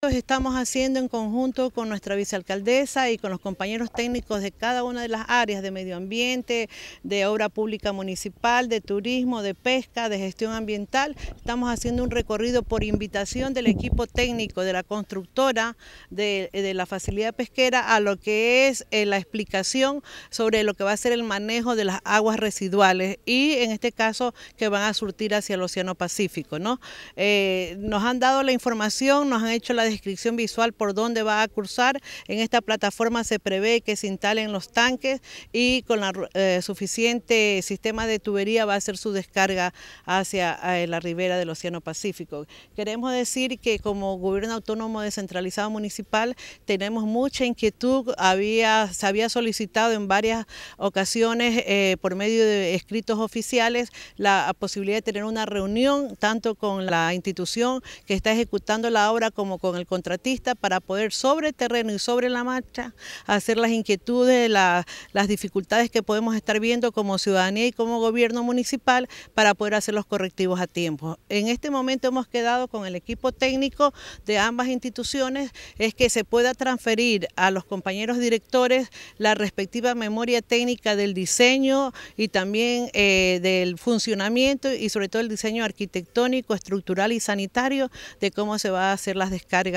Estamos haciendo en conjunto con nuestra vicealcaldesa y con los compañeros técnicos de cada una de las áreas de medio ambiente, de obra pública municipal, de turismo, de pesca, de gestión ambiental. Estamos haciendo un recorrido por invitación del equipo técnico de la constructora de, la facilidad pesquera a lo que es eh, la explicación sobre lo que va a ser el manejo de las aguas residuales y en este caso que van a surtir hacia el Océano Pacífico. ¿no? Eh, nos han dado la información, nos han hecho la descripción visual por dónde va a cursar. En esta plataforma se prevé que se instalen los tanques y con la eh, suficiente sistema de tubería va a hacer su descarga hacia eh, la ribera del Océano Pacífico. Queremos decir que como gobierno autónomo descentralizado municipal tenemos mucha inquietud. Había, se había solicitado en varias ocasiones eh, por medio de escritos oficiales la posibilidad de tener una reunión tanto con la institución que está ejecutando la obra como con el contratista para poder sobre terreno y sobre la marcha hacer las inquietudes, las dificultades que podemos estar viendo como ciudadanía y como gobierno municipal para poder hacer los correctivos a tiempo. En este momento hemos quedado con el equipo técnico de ambas instituciones, es que se pueda transferir a los compañeros directores la respectiva memoria técnica del diseño y también eh, del funcionamiento y sobre todo el diseño arquitectónico, estructural y sanitario de cómo se va a hacer las descargas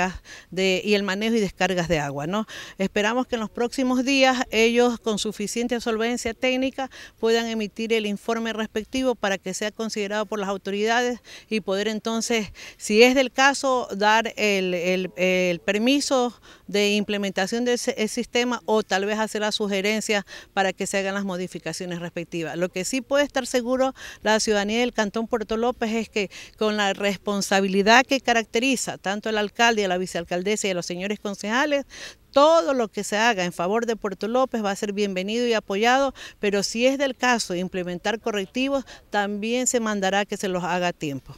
de, y el manejo y descargas de agua. ¿no? Esperamos que en los próximos días ellos con suficiente solvencia técnica puedan emitir el informe respectivo para que sea considerado por las autoridades y poder entonces, si es del caso, dar el, el permiso de implementación del sistema o tal vez hacer la sugerencia para que se hagan las modificaciones respectivas. Lo que sí puede estar seguro la ciudadanía del Cantón Puerto López es que con la responsabilidad que caracteriza tanto el alcalde de la vicealcaldesa y de los señores concejales, todo lo que se haga en favor de Puerto López va a ser bienvenido y apoyado, pero si es del caso implementar correctivos, también se mandará que se los haga a tiempo.